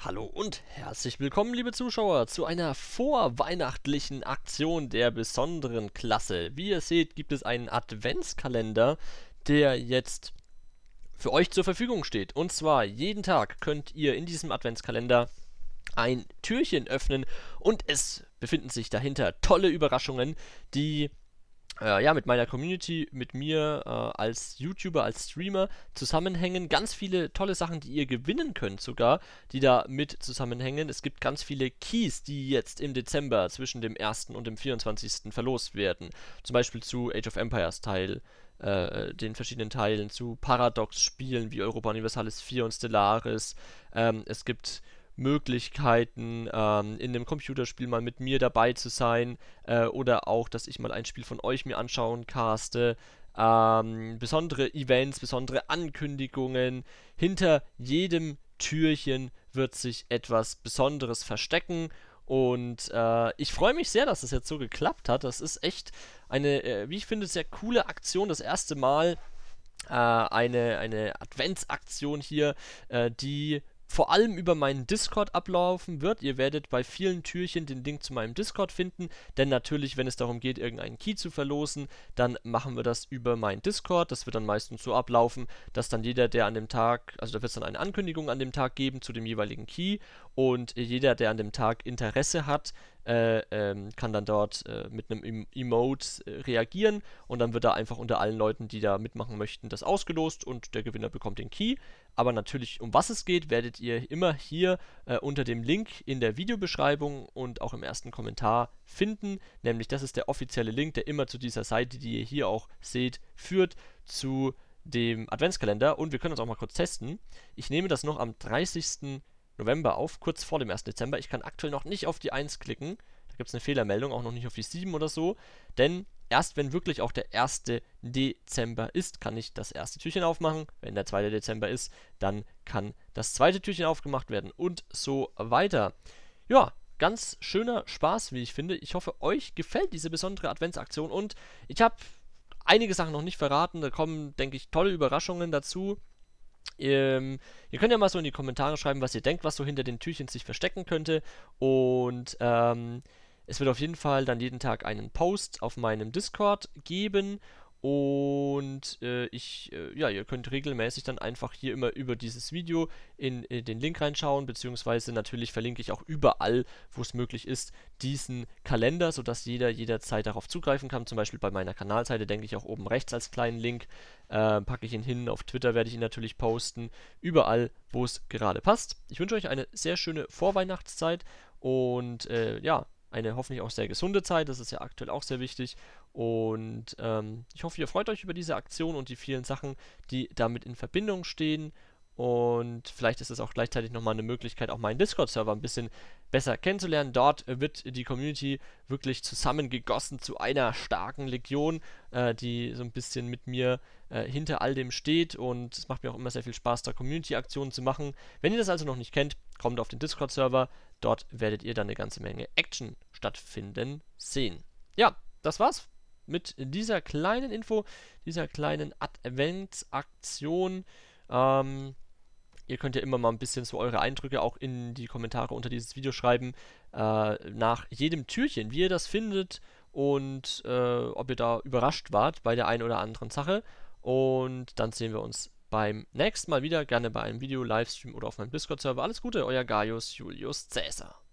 Hallo und herzlich willkommen, liebe Zuschauer, zu einer vorweihnachtlichen Aktion der besonderen Klasse. Wie ihr seht, gibt es einen Adventskalender, der jetzt für euch zur Verfügung steht. Und zwar jeden Tag könnt ihr in diesem Adventskalender ein Türchen öffnen und es befinden sich dahinter tolle Überraschungen, die äh, ja, mit meiner Community, mit mir äh, als YouTuber, als Streamer zusammenhängen. Ganz viele tolle Sachen, die ihr gewinnen könnt sogar, die da mit zusammenhängen. Es gibt ganz viele Keys, die jetzt im Dezember zwischen dem 1. und dem 24. verlost werden. Zum Beispiel zu Age of Empires Teil äh, den verschiedenen Teilen, zu Paradox-Spielen wie Europa Universalis 4 und Stellaris. Ähm, es gibt Möglichkeiten, ähm, in einem Computerspiel mal mit mir dabei zu sein äh, oder auch, dass ich mal ein Spiel von euch mir anschauen caste. Ähm, besondere Events, besondere Ankündigungen. Hinter jedem Türchen wird sich etwas Besonderes verstecken. Und äh, ich freue mich sehr, dass es das jetzt so geklappt hat. Das ist echt eine, äh, wie ich finde, sehr coole Aktion. Das erste Mal äh, eine, eine Adventsaktion hier, äh, die vor allem über meinen Discord ablaufen wird. Ihr werdet bei vielen Türchen den Link zu meinem Discord finden, denn natürlich, wenn es darum geht, irgendeinen Key zu verlosen, dann machen wir das über meinen Discord. Das wird dann meistens so ablaufen, dass dann jeder, der an dem Tag, also da wird es dann eine Ankündigung an dem Tag geben zu dem jeweiligen Key und jeder, der an dem Tag Interesse hat, äh, ähm, kann dann dort äh, mit einem em Emote äh, reagieren und dann wird da einfach unter allen Leuten, die da mitmachen möchten, das ausgelost und der Gewinner bekommt den Key. Aber natürlich, um was es geht, werdet ihr immer hier äh, unter dem Link in der Videobeschreibung und auch im ersten Kommentar finden. Nämlich, das ist der offizielle Link, der immer zu dieser Seite, die ihr hier auch seht, führt, zu dem Adventskalender und wir können uns auch mal kurz testen. Ich nehme das noch am 30. November auf, kurz vor dem 1. Dezember. Ich kann aktuell noch nicht auf die 1 klicken. Da gibt es eine Fehlermeldung, auch noch nicht auf die 7 oder so. Denn erst wenn wirklich auch der 1. Dezember ist, kann ich das erste Türchen aufmachen. Wenn der 2. Dezember ist, dann kann das zweite Türchen aufgemacht werden und so weiter. Ja, ganz schöner Spaß, wie ich finde. Ich hoffe, euch gefällt diese besondere Adventsaktion und ich habe einige Sachen noch nicht verraten. Da kommen, denke ich, tolle Überraschungen dazu. Ähm, ihr könnt ja mal so in die Kommentare schreiben, was ihr denkt, was so hinter den Türchen sich verstecken könnte. Und ähm, es wird auf jeden Fall dann jeden Tag einen Post auf meinem Discord geben. Und äh, ich, äh, ja, ihr könnt regelmäßig dann einfach hier immer über dieses Video in, in den Link reinschauen, beziehungsweise natürlich verlinke ich auch überall, wo es möglich ist, diesen Kalender, sodass jeder jederzeit darauf zugreifen kann. Zum Beispiel bei meiner Kanalseite denke ich auch oben rechts als kleinen Link äh, packe ich ihn hin, auf Twitter werde ich ihn natürlich posten, überall, wo es gerade passt. Ich wünsche euch eine sehr schöne Vorweihnachtszeit und äh, ja, eine hoffentlich auch sehr gesunde Zeit, das ist ja aktuell auch sehr wichtig. Und ähm, ich hoffe, ihr freut euch über diese Aktion und die vielen Sachen, die damit in Verbindung stehen. Und vielleicht ist es auch gleichzeitig nochmal eine Möglichkeit, auch meinen Discord-Server ein bisschen besser kennenzulernen. Dort wird die Community wirklich zusammengegossen zu einer starken Legion, äh, die so ein bisschen mit mir äh, hinter all dem steht. Und es macht mir auch immer sehr viel Spaß, da Community-Aktionen zu machen. Wenn ihr das also noch nicht kennt, kommt auf den Discord-Server. Dort werdet ihr dann eine ganze Menge Action stattfinden sehen. Ja, das war's mit dieser kleinen Info, dieser kleinen Adventsaktion. Ähm, Ihr könnt ja immer mal ein bisschen so eure Eindrücke auch in die Kommentare unter dieses Video schreiben, äh, nach jedem Türchen, wie ihr das findet und äh, ob ihr da überrascht wart bei der einen oder anderen Sache. Und dann sehen wir uns beim nächsten Mal wieder, gerne bei einem Video, Livestream oder auf meinem Discord-Server. Alles Gute, euer Gaius Julius Cäsar.